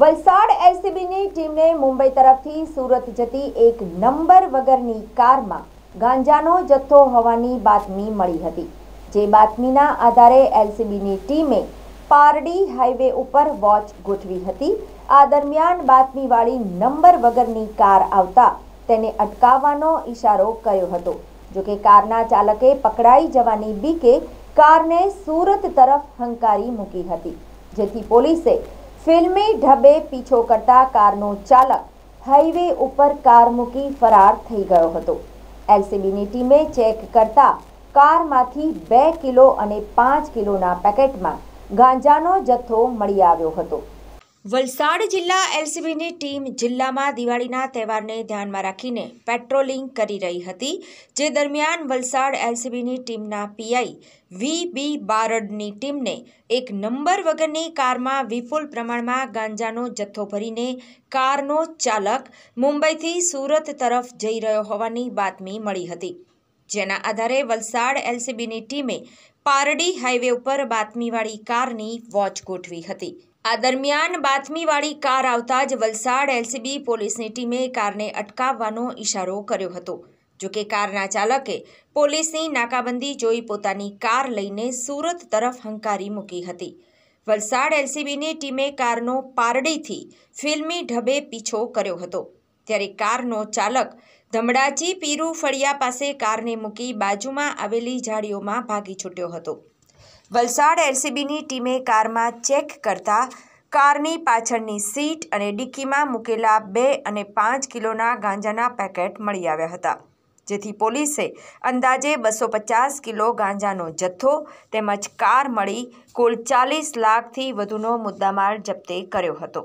વલસાડ એલસીબીની ટીમને મુંબઈ તરફથી સુરત જતી એક નંબર વગરની કારમાં ગાંજાનો જથ્થો હોવાની બાતમી મળી હતી જે બાતમીના આધારે એલસીબીની ટીમે પારડી હાઈવે ઉપર વોચ ગોઠવી હતી આ દરમિયાન બાતમીવાળી નંબર વગરની કાર આવતા તેને અટકાવવાનો ઇશારો કર્યો હતો જોકે કારના ચાલકે પકડાઈ જવાની બીકે કારને સુરત તરફ હંકારી મૂકી હતી જેથી પોલીસે ફિલ્મી ઢબે પીછો કરતા કારનો ચાલક હાઈવે ઉપર કાર મૂકી ફરાર થઈ ગયો હતો એલસીબીની ટીમે ચેક કરતા કારમાંથી બે કિલો અને પાંચ કિલોના પેકેટમાં ગાંજાનો જથ્થો મળી આવ્યો હતો વલસાડ જિલ્લા એલસીબીની ટીમ જિલ્લામાં દિવાળીના તહેવારને ધ્યાનમાં રાખીને પેટ્રોલિંગ કરી રહી હતી જે દરમિયાન વલસાડ એલસીબીની ટીમના પીઆઈ વી બી બારડની ટીમને એક નંબર વગરની કારમાં વિપુલ પ્રમાણમાં ગાંજાનો જથ્થો ભરીને કારનો ચાલક મુંબઈથી સુરત તરફ જઈ રહ્યો હોવાની બાતમી મળી હતી જેના આધારે વલસાડ એલસીબીની ટીમે પારડી હાઈવે ઉપર બાતમીવાળી કારની વોચ ગોઠવી હતી આ દરમિયાન બાતમીવાળી કાર આવતા જ વલસાડ એલસીબી પોલીસની ટીમે કારને અટકાવવાનો ઇશારો કર્યો હતો જોકે કારના ચાલકે પોલીસની નાકાબંધી જોઈ પોતાની કાર લઈને સુરત તરફ હંકારી મૂકી હતી વલસાડ એલસીબીની ટીમે કારનો પારડીથી ફિલ્મી ઢબે પીછો કર્યો હતો ત્યારે કારનો ચાલક ધમડાચી પીરુ ફળિયા પાસે કારને મૂકી બાજુમાં આવેલી ઝાડીઓમાં ભાગી છૂટ્યો હતો વલસાડ એલસીબીની ટીમે કારમાં ચેક કરતા કારની પાછળની સીટ અને ડિક્કીમાં મૂકેલા બે અને પાંચ કિલોના ગાંજાના પેકેટ મળી આવ્યા હતા જેથી પોલીસે અંદાજે બસો પચાસ કિલો ગાંજાનો જથ્થો તેમજ કાર મળી કુલ ચાલીસ લાખથી વધુનો મુદ્દામાલ જપ્તે કર્યો હતો